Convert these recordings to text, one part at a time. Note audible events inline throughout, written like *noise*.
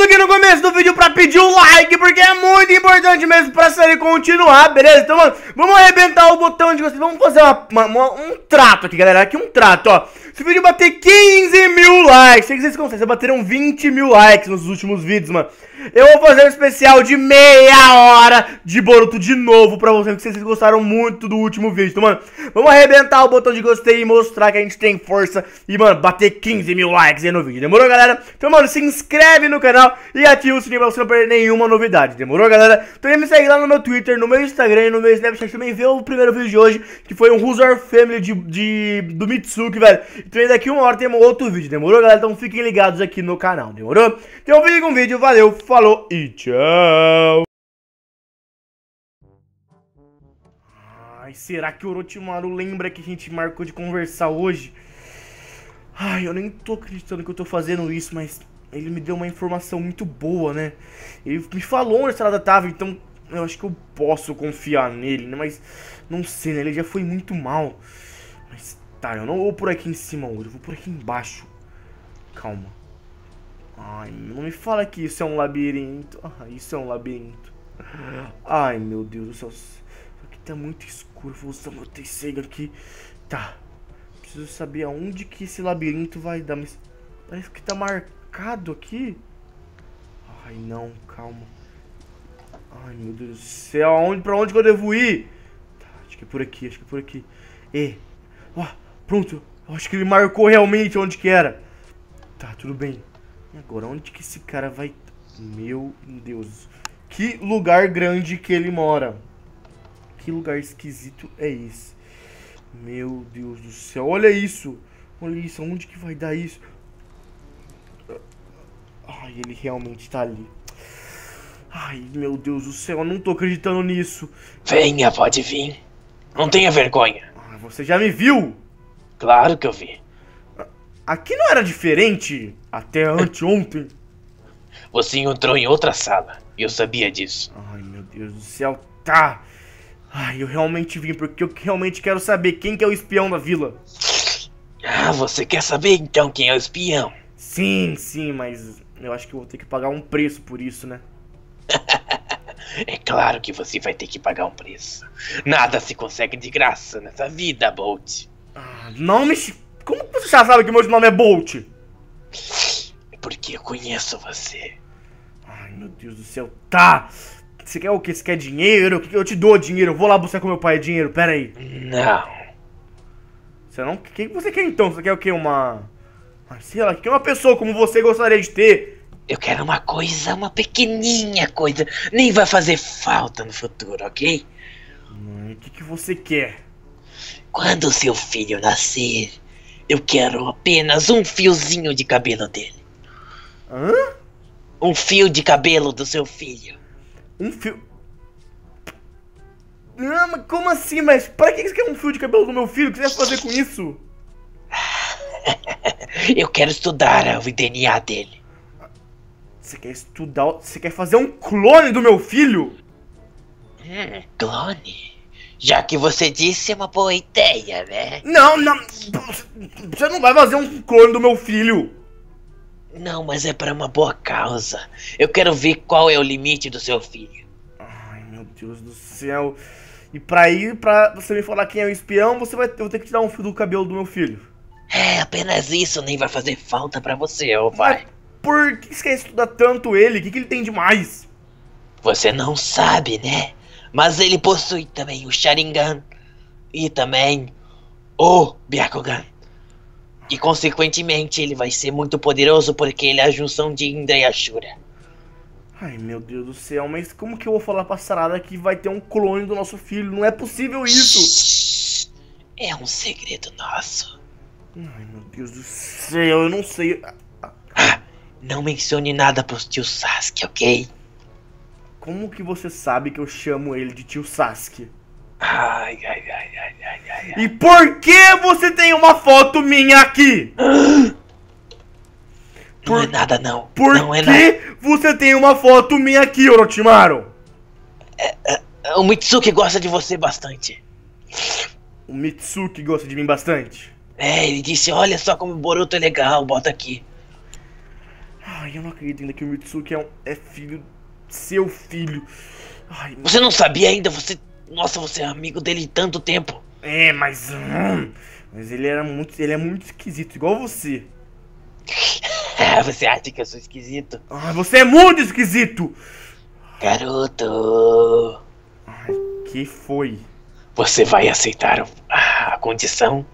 tudo aqui no começo do vídeo pra pedir um like, porque é muito importante mesmo pra série continuar, beleza? Então, mano, vamos arrebentar o botão de vocês, vamos fazer uma, uma, um trato aqui, galera, aqui um trato, ó. Se o vídeo bater 15 mil likes, sei que vocês conseguem, vocês bateram 20 mil likes nos últimos vídeos, mano. Eu vou fazer um especial de meia hora de Boruto de novo pra vocês, porque vocês gostaram muito do último vídeo. Então, mano, vamos arrebentar o botão de gostei e mostrar que a gente tem força. E, mano, bater 15 mil likes aí no vídeo. Demorou, galera? Então, mano, se inscreve no canal e ativa o sininho pra você não perder nenhuma novidade. Demorou, galera? Então, me segue lá no meu Twitter, no meu Instagram e no meu Snapchat também. Vê o primeiro vídeo de hoje, que foi um Husor Family de, de, do Mitsuki, velho. Então, daqui uma hora tem outro vídeo. Demorou, galera? Então, fiquem ligados aqui no canal. Demorou? Então, fica com o vídeo. Valeu! falou e tchau! Ai, será que o Orochimaru lembra que a gente marcou de conversar hoje? Ai, eu nem tô acreditando que eu tô fazendo isso, mas ele me deu uma informação muito boa, né? Ele me falou onde a estrada tava, então eu acho que eu posso confiar nele, né? Mas não sei, né? Ele já foi muito mal. Mas tá, eu não vou por aqui em cima hoje, eu vou por aqui embaixo. Calma. Ai, não me fala que isso é um labirinto. Ah, isso é um labirinto. Ai, meu Deus do céu. Isso aqui tá muito escuro. Vou usar meu tessega aqui. Tá. Preciso saber aonde que esse labirinto vai dar. Mas parece que tá marcado aqui. Ai, não. Calma. Ai, meu Deus do céu. Aonde, pra onde que eu devo ir? Tá, acho que é por aqui. Acho que é por aqui. E. Ó, pronto. acho que ele marcou realmente onde que era. Tá, tudo bem. E agora, onde que esse cara vai... Meu Deus. Que lugar grande que ele mora. Que lugar esquisito é esse? Meu Deus do céu. Olha isso. Olha isso. Onde que vai dar isso? Ai, ele realmente tá ali. Ai, meu Deus do céu. Eu não tô acreditando nisso. Venha, pode vir. Não tenha vergonha. Ah, você já me viu? Claro que eu vi. Aqui não era diferente até anteontem. *laughs* Você entrou em outra sala. Eu sabia disso. Ai, meu Deus do céu. Tá. Ai, eu realmente vim porque eu realmente quero saber quem que é o espião da vila. Ah, você quer saber então quem é o espião? Sim, sim, mas eu acho que eu vou ter que pagar um preço por isso, né? *laughs* é claro que você vai ter que pagar um preço. Nada se consegue de graça nessa vida, Bolt. Ah, não me você já sabe que meu nome é Bolt? Porque eu conheço você. Ai, meu Deus do céu. Tá! Você quer o que? Você quer dinheiro? Eu te dou dinheiro. Eu vou lá buscar com meu pai dinheiro. Pera aí. Não. Você não... O que você quer então? Você quer o quê? Uma... Marcela? o que uma pessoa como você gostaria de ter? Eu quero uma coisa, uma pequenininha coisa. Nem vai fazer falta no futuro, ok? O que, que você quer? Quando seu filho nascer, eu quero apenas um fiozinho de cabelo dele. Hã? Um fio de cabelo do seu filho. Um fio. Não, ah, mas como assim? Mas pra que você quer um fio de cabelo do meu filho? O que você vai fazer com isso? *laughs* Eu quero estudar o DNA dele. Você quer estudar. Você quer fazer um clone do meu filho? Hum, clone? Já que você disse, é uma boa ideia, né? Não, não. Você não vai fazer um clone do meu filho. Não, mas é para uma boa causa. Eu quero ver qual é o limite do seu filho. Ai, meu Deus do céu. E pra ir, pra você me falar quem é o espião, você vai eu vou ter que tirar um fio do cabelo do meu filho. É, apenas isso nem vai fazer falta para você, ô pai. Mas por que você quer estudar tanto ele? O que, que ele tem de mais? Você não sabe, né? Mas ele possui também o Sharingan e também o Byakugan. E consequentemente ele vai ser muito poderoso porque ele é a junção de Indra e Ashura. Ai meu Deus do céu, mas como que eu vou falar pra Sarada que vai ter um clone do nosso filho? Não é possível isso! É um segredo nosso. Ai meu Deus do céu, eu não sei. Ah, não mencione nada pros tios Sasuke, ok? Como que você sabe que eu chamo ele de tio Sasuke? Ai, ai, ai, ai, ai, ai. ai. E por que você tem uma foto minha aqui? Por... Não é nada, não. Por não é que nada. você tem uma foto minha aqui, Orochimaru? É, é, é, o Mitsuki gosta de você bastante. O Mitsuki gosta de mim bastante? É, ele disse, olha só como o Boruto é legal, bota aqui. Ai, eu não acredito ainda que o Mitsuki é, um, é filho seu filho. Ai, você não sabia ainda? Você. Nossa, você é amigo dele tanto tempo. É, mas. Hum, mas ele era muito. Ele é muito esquisito, igual você. *laughs* você acha que eu sou esquisito? Ah, você é muito esquisito! Garoto! Ai, que foi? Você vai aceitar a condição?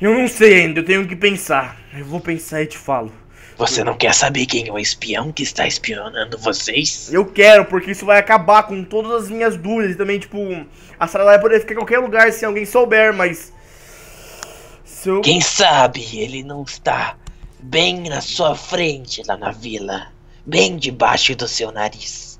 Eu não sei ainda, eu tenho que pensar. Eu vou pensar e te falo. Você não quer saber quem é o espião que está espionando vocês? Eu quero, porque isso vai acabar com todas as minhas dúvidas. E também, tipo, a sala vai poder ficar em qualquer lugar se alguém souber, mas. Se eu... Quem sabe ele não está bem na sua frente lá na vila bem debaixo do seu nariz.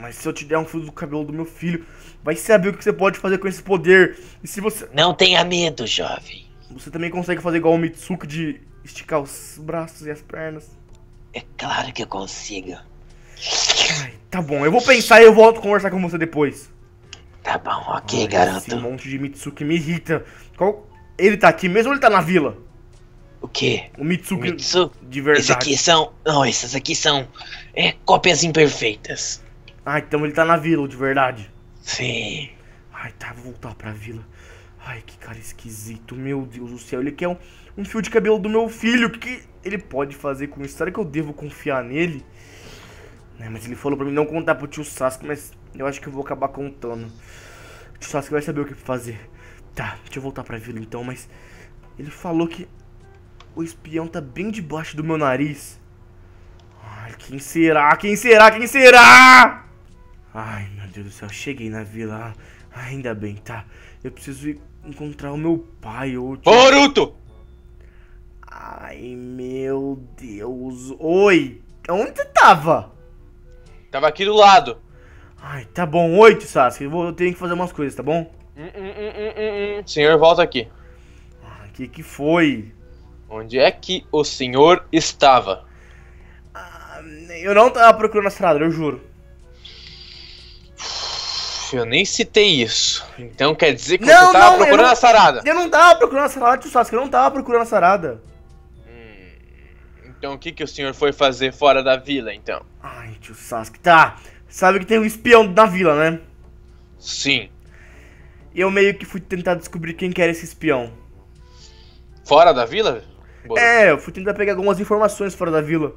Mas se eu te der um fio do cabelo do meu filho, vai saber o que você pode fazer com esse poder. E se você. Não tenha medo, jovem. Você também consegue fazer igual o Mitsuki de esticar os braços e as pernas. É claro que eu consigo. Ai, tá bom, eu vou pensar e eu volto conversar com você depois. Tá bom, ok, Ai, garoto. Esse monte de Mitsuki me irrita. Qual... Ele tá aqui mesmo ou ele tá na vila? O quê? O Mitsuki, de verdade. Esses aqui são. Não, esses aqui são. É, cópias imperfeitas. Ah, então ele tá na vila de verdade. Sim. Ai, tá, vou voltar pra vila. Ai, que cara esquisito, meu Deus do céu. Ele quer um, um fio de cabelo do meu filho. O que, que ele pode fazer com isso? Será que eu devo confiar nele? É, mas ele falou pra mim não contar pro tio Sasuke, mas eu acho que eu vou acabar contando. O tio Sasuke vai saber o que fazer. Tá, deixa eu voltar pra vila então, mas... Ele falou que o espião tá bem debaixo do meu nariz. Ai, quem será? Quem será? Quem será? Ai, meu Deus do céu, cheguei na vila. Ainda bem, tá? Eu preciso encontrar o meu pai ou. Boruto! Ai, meu Deus. Oi! Onde você tava? Tava aqui do lado. Ai, tá bom. Oito, Sasuke. Eu, vou, eu tenho que fazer umas coisas, tá bom? Hum, hum, hum, senhor, volta aqui. O que que foi? Onde é que o senhor estava? Ah, eu não tava procurando a estrada, eu juro eu nem citei isso. Então quer dizer que não, você tava não, procurando não, a sarada. Eu não tava procurando a sarada, tio Sasuke, eu não tava procurando a sarada. Hum, então o que, que o senhor foi fazer fora da vila, então? Ai, tio Sasuke, tá. Sabe que tem um espião na vila, né? Sim. Eu meio que fui tentar descobrir quem que era esse espião. Fora da vila? Boa. É, eu fui tentar pegar algumas informações fora da vila.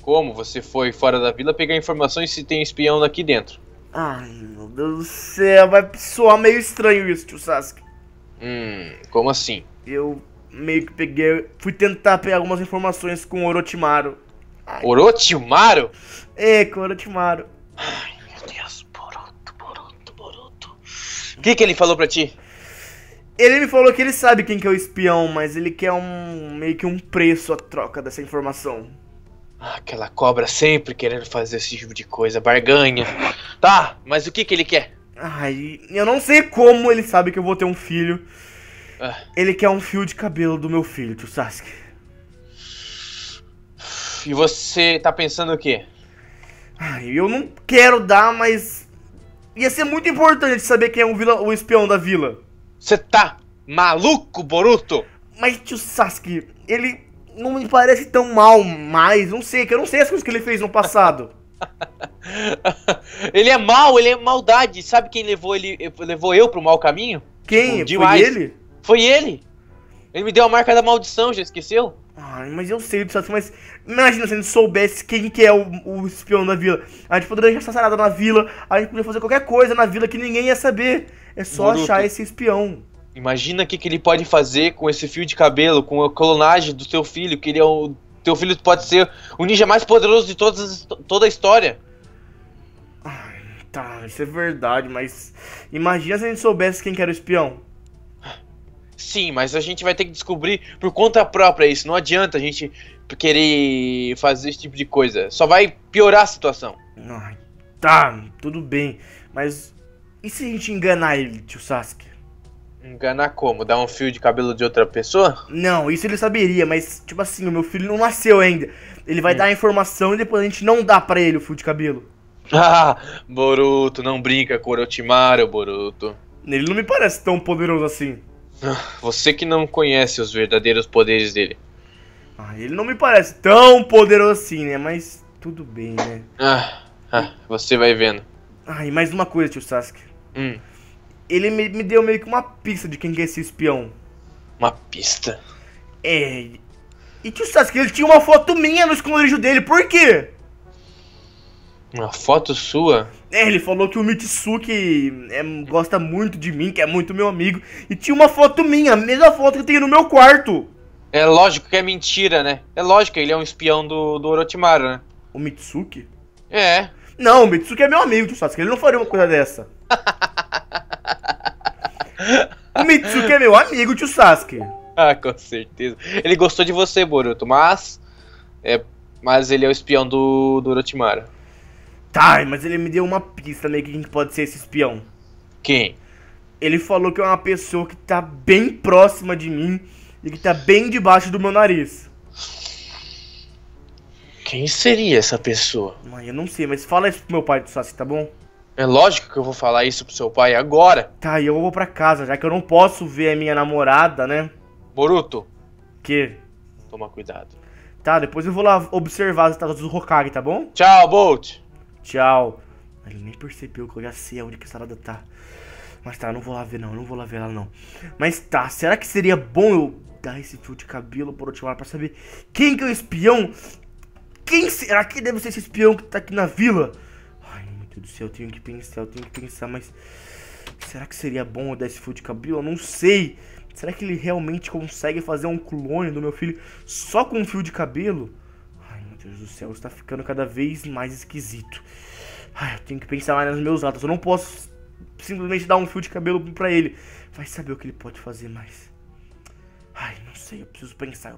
Como você foi fora da vila pegar informações se tem espião daqui dentro? Ai, meu Deus do céu, vai soar meio estranho isso, tio Sasuke. Hum, como assim? Eu meio que peguei, fui tentar pegar algumas informações com o Orochimaru. Ai, Orochimaru? É, com o Orochimaru. Ai, meu Deus, Boruto, Boruto, Boruto. O que que ele falou pra ti? Ele me falou que ele sabe quem que é o espião, mas ele quer um meio que um preço à troca dessa informação. Ah, aquela cobra sempre querendo fazer esse tipo de coisa, barganha. Tá, mas o que que ele quer? Ai, eu não sei como ele sabe que eu vou ter um filho. Ah. Ele quer um fio de cabelo do meu filho, tio Sasuke. E você tá pensando o quê? Ai, eu não quero dar, mas. Ia ser muito importante saber quem é o, vila, o espião da vila. Você tá maluco, Boruto? Mas tio Sasuke, ele não me parece tão mal mais. Não sei, que eu não sei as coisas que ele fez no passado. *laughs* ele é mal, ele é maldade. Sabe quem levou ele levou eu pro mau caminho? Quem? Um, Foi ele? Foi ele. Ele me deu a marca da maldição, já esqueceu? Ai, ah, mas eu sei disso, mas imagina se a gente soubesse quem que é o, o espião da vila. A gente poderia assassinar na vila, a gente poderia fazer qualquer coisa na vila que ninguém ia saber. É só Bruto. achar esse espião. Imagina o que, que ele pode fazer com esse fio de cabelo, com a clonagem do teu filho, que ele é o teu filho pode ser o ninja mais poderoso de todas, toda a história. Ai, tá, isso é verdade, mas imagina se a gente soubesse quem que era o espião. Sim, mas a gente vai ter que descobrir por conta própria isso. Não adianta a gente querer fazer esse tipo de coisa. Só vai piorar a situação. Ai, tá, tudo bem. Mas e se a gente enganar ele, tio Sasuke? Enganar como? Dar um fio de cabelo de outra pessoa? Não, isso ele saberia, mas, tipo assim, o meu filho não nasceu ainda. Ele vai hum. dar a informação e depois a gente não dá pra ele o fio de cabelo. *laughs* Ah, Boruto, não brinca com Orochimaru, Boruto. Ele não me parece tão poderoso assim. *laughs* Você que não conhece os verdadeiros poderes dele. Ah, ele não me parece tão poderoso assim, né? Mas tudo bem, né? Ah, ah você vai vendo. Ah, e mais uma coisa, tio Sasuke. Hum ele me, me deu meio que uma pista de quem que é esse espião. Uma pista? É. E que Sasuke, ele tinha uma foto minha no esconderijo dele, por quê? Uma foto sua? É, ele falou que o Mitsuki é, gosta muito de mim, que é muito meu amigo. E tinha uma foto minha, a mesma foto que eu tenho no meu quarto. É lógico que é mentira, né? É lógico, ele é um espião do, do Orochimaru, né? O Mitsuki? É. Não, o Mitsuki é meu amigo, tio Sasuke, ele não faria uma coisa dessa. *laughs* o *laughs* Mitsuki é meu amigo, tio Sasuke. Ah, com certeza. Ele gostou de você, Boruto, mas. É, mas ele é o espião do, do Orochimaru. Tá, mas ele me deu uma pista meio né, que a gente pode ser esse espião. Quem? Ele falou que é uma pessoa que tá bem próxima de mim e que tá bem debaixo do meu nariz. Quem seria essa pessoa? Mãe, eu não sei, mas fala isso pro meu pai do Sasuke, tá bom? É lógico que eu vou falar isso pro seu pai agora. Tá, e eu vou para casa, já que eu não posso ver a minha namorada, né? Boruto. Que? Toma cuidado. Tá, depois eu vou lá observar as estátuas do Hokage, tá bom? Tchau, Bolt. Tchau. Ele nem percebeu que eu já sei onde que estrada tá. Mas tá, não vou lá ver não, não vou lá ver ela não. Mas tá, será que seria bom eu dar esse fio de cabelo por último para saber quem que é o espião? Quem será que deve ser esse espião que tá aqui na vila? do céu, eu tenho que pensar, eu tenho que pensar, mas será que seria bom eu dar esse fio de cabelo? Eu não sei. Será que ele realmente consegue fazer um clone do meu filho só com um fio de cabelo? Ai, meu Deus do céu, está ficando cada vez mais esquisito. Ai, eu tenho que pensar mais nos meus atos. Eu não posso simplesmente dar um fio de cabelo para ele. Vai saber o que ele pode fazer mais. Ai, não sei, eu preciso pensar, eu